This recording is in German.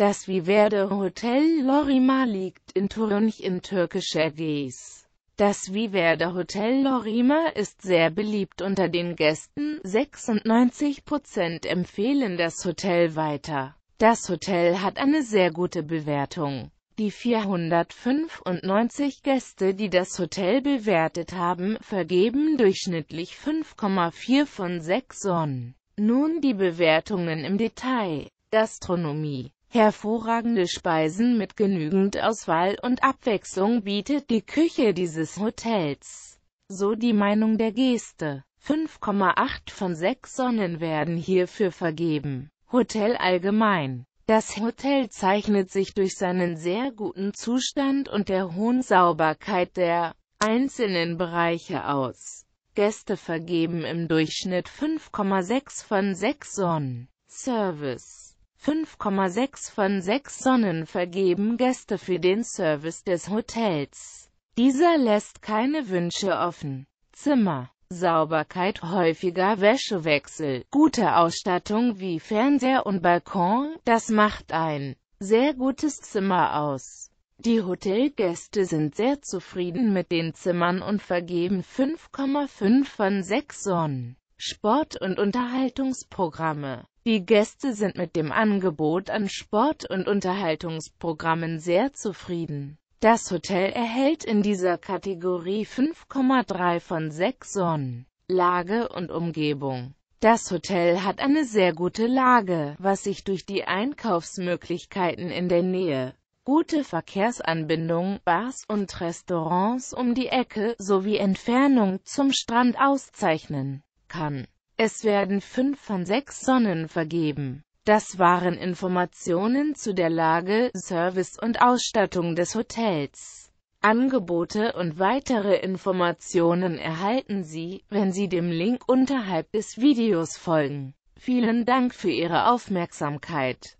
Das Viverde Hotel Lorima liegt in Turunj in türkischer Airways. Das Viverde Hotel Lorima ist sehr beliebt unter den Gästen, 96% empfehlen das Hotel weiter. Das Hotel hat eine sehr gute Bewertung. Die 495 Gäste, die das Hotel bewertet haben, vergeben durchschnittlich 5,4 von 6 Sonnen. Nun die Bewertungen im Detail. Gastronomie hervorragende Speisen mit genügend Auswahl und Abwechslung bietet die Küche dieses Hotels. So die Meinung der Geste. 5,8 von 6 Sonnen werden hierfür vergeben. Hotel allgemein. Das Hotel zeichnet sich durch seinen sehr guten Zustand und der hohen Sauberkeit der einzelnen Bereiche aus. Gäste vergeben im Durchschnitt 5,6 von 6 Sonnen. Service 5,6 von 6 Sonnen vergeben Gäste für den Service des Hotels. Dieser lässt keine Wünsche offen. Zimmer, Sauberkeit, häufiger Wäschewechsel, gute Ausstattung wie Fernseher und Balkon, das macht ein sehr gutes Zimmer aus. Die Hotelgäste sind sehr zufrieden mit den Zimmern und vergeben 5,5 von 6 Sonnen. Sport- und Unterhaltungsprogramme. Die Gäste sind mit dem Angebot an Sport- und Unterhaltungsprogrammen sehr zufrieden. Das Hotel erhält in dieser Kategorie 5,3 von 6 Sonnen. Lage und Umgebung das Hotel hat eine sehr gute Lage, was sich durch die Einkaufsmöglichkeiten in der Nähe, gute Verkehrsanbindung, Bars und Restaurants um die Ecke sowie Entfernung zum Strand auszeichnen kann. Es werden fünf von sechs Sonnen vergeben. Das waren Informationen zu der Lage, Service und Ausstattung des Hotels. Angebote und weitere Informationen erhalten Sie, wenn Sie dem Link unterhalb des Videos folgen. Vielen Dank für Ihre Aufmerksamkeit.